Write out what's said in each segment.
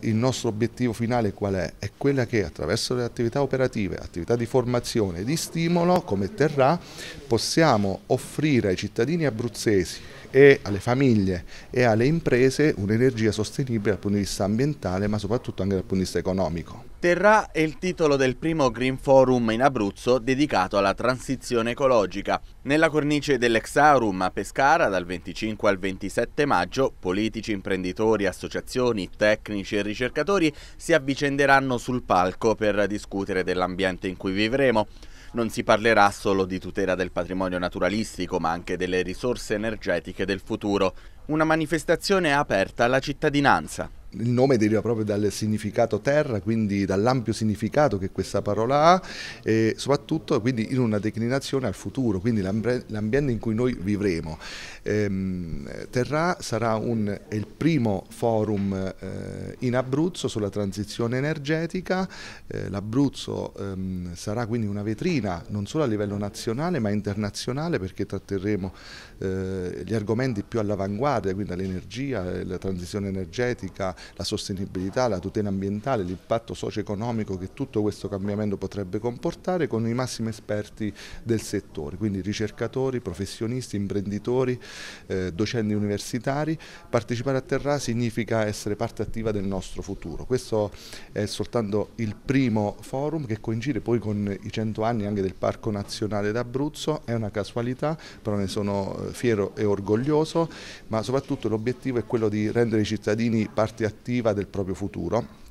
il nostro obiettivo finale qual è? È quella che attraverso le attività operative, attività di formazione e di stimolo come Terrà possiamo offrire ai cittadini abruzzesi e alle famiglie e alle imprese un'energia sostenibile dal punto di vista ambientale ma soprattutto anche dal punto di vista economico. Terrà il titolo del primo Green Forum in Abruzzo dedicato alla transizione ecologica. Nella cornice dell'Exaurum a Pescara dal 25 al 27 maggio politici, imprenditori, associazioni, tecnici e ricercatori si avvicenderanno sul palco per discutere dell'ambiente in cui vivremo. Non si parlerà solo di tutela del patrimonio naturalistico, ma anche delle risorse energetiche del futuro. Una manifestazione aperta alla cittadinanza il nome deriva proprio dal significato terra, quindi dall'ampio significato che questa parola ha e soprattutto quindi in una declinazione al futuro, quindi l'ambiente in cui noi vivremo. Ehm, terra sarà un, il primo forum eh, in Abruzzo sulla transizione energetica, eh, l'Abruzzo ehm, sarà quindi una vetrina non solo a livello nazionale ma internazionale perché tratteremo eh, gli argomenti più all'avanguardia, quindi l'energia, la transizione energetica, la sostenibilità, la tutela ambientale, l'impatto socio-economico che tutto questo cambiamento potrebbe comportare con i massimi esperti del settore, quindi ricercatori, professionisti, imprenditori, eh, docenti universitari. Partecipare a Terra significa essere parte attiva del nostro futuro. Questo è soltanto il primo forum che coincide poi con i 100 anni anche del Parco Nazionale d'Abruzzo, è una casualità, però ne sono eh, fiero e orgoglioso, ma soprattutto l'obiettivo è quello di rendere i cittadini parte attiva attiva del proprio futuro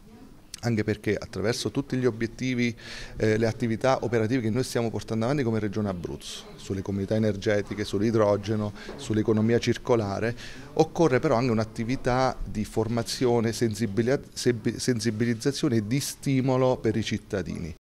anche perché attraverso tutti gli obiettivi, eh, le attività operative che noi stiamo portando avanti come Regione Abruzzo, sulle comunità energetiche, sull'idrogeno, sull'economia circolare, occorre però anche un'attività di formazione, sensibilizzazione e di stimolo per i cittadini.